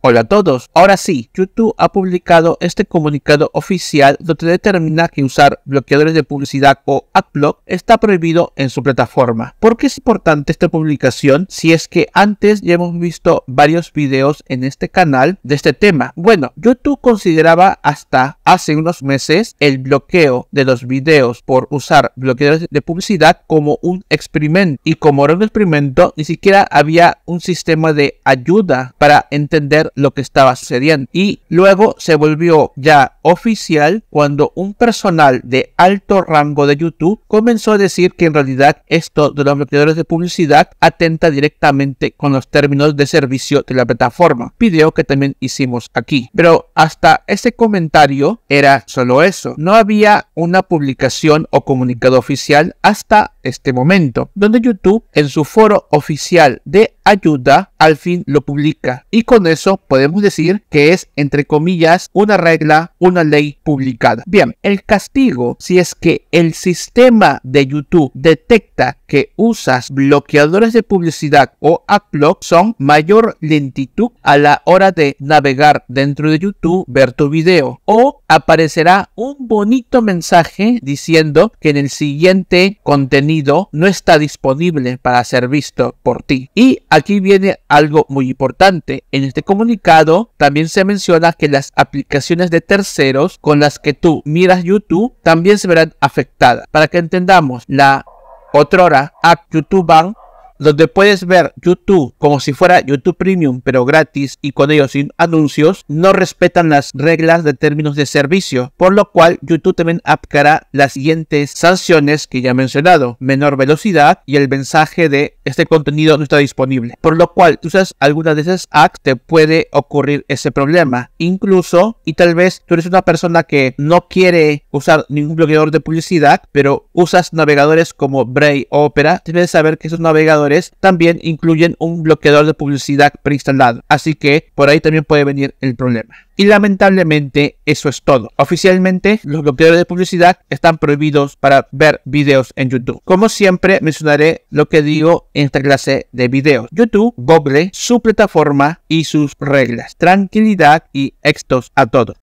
Hola a todos, ahora sí, YouTube ha publicado este comunicado oficial donde determina que usar bloqueadores de publicidad o adblock está prohibido en su plataforma. ¿Por qué es importante esta publicación si es que antes ya hemos visto varios videos en este canal de este tema? Bueno, YouTube consideraba hasta hace unos meses el bloqueo de los videos por usar bloqueadores de publicidad como un experimento y como era un experimento ni siquiera había un sistema de ayuda para entender lo que estaba sucediendo. Y luego se volvió ya oficial cuando un personal de alto rango de YouTube comenzó a decir que en realidad esto de los bloqueadores de publicidad atenta directamente con los términos de servicio de la plataforma, video que también hicimos aquí. Pero hasta ese comentario era solo eso, no había una publicación o comunicado oficial hasta este momento, donde YouTube en su foro oficial de ayuda, al fin lo publica. Y con eso podemos decir que es, entre comillas, una regla, una ley publicada. Bien, el castigo, si es que el sistema de YouTube detecta que usas bloqueadores de publicidad o adblock son mayor lentitud a la hora de navegar dentro de YouTube, ver tu video o aparecerá un bonito mensaje diciendo que en el siguiente contenido no está disponible para ser visto por ti. Y aquí viene algo muy importante. En este comunicado también se menciona que las aplicaciones de terceros con las que tú miras YouTube también se verán afectadas. Para que entendamos, la otrora ak donde puedes ver YouTube como si fuera YouTube Premium, pero gratis y con ellos sin anuncios, no respetan las reglas de términos de servicio, por lo cual YouTube también aplicará las siguientes sanciones que ya he mencionado, menor velocidad y el mensaje de este contenido no está disponible. Por lo cual, tú usas alguna de esas apps, te puede ocurrir ese problema. Incluso, y tal vez tú eres una persona que no quiere usar ningún bloqueador de publicidad, pero usas navegadores como Brave o Opera, debes saber que esos navegadores también incluyen un bloqueador de publicidad preinstalado, así que por ahí también puede venir el problema. Y lamentablemente eso es todo. Oficialmente los bloqueadores de publicidad están prohibidos para ver videos en YouTube. Como siempre mencionaré lo que digo en esta clase de videos. YouTube, Google, su plataforma y sus reglas. Tranquilidad y éxitos a todos.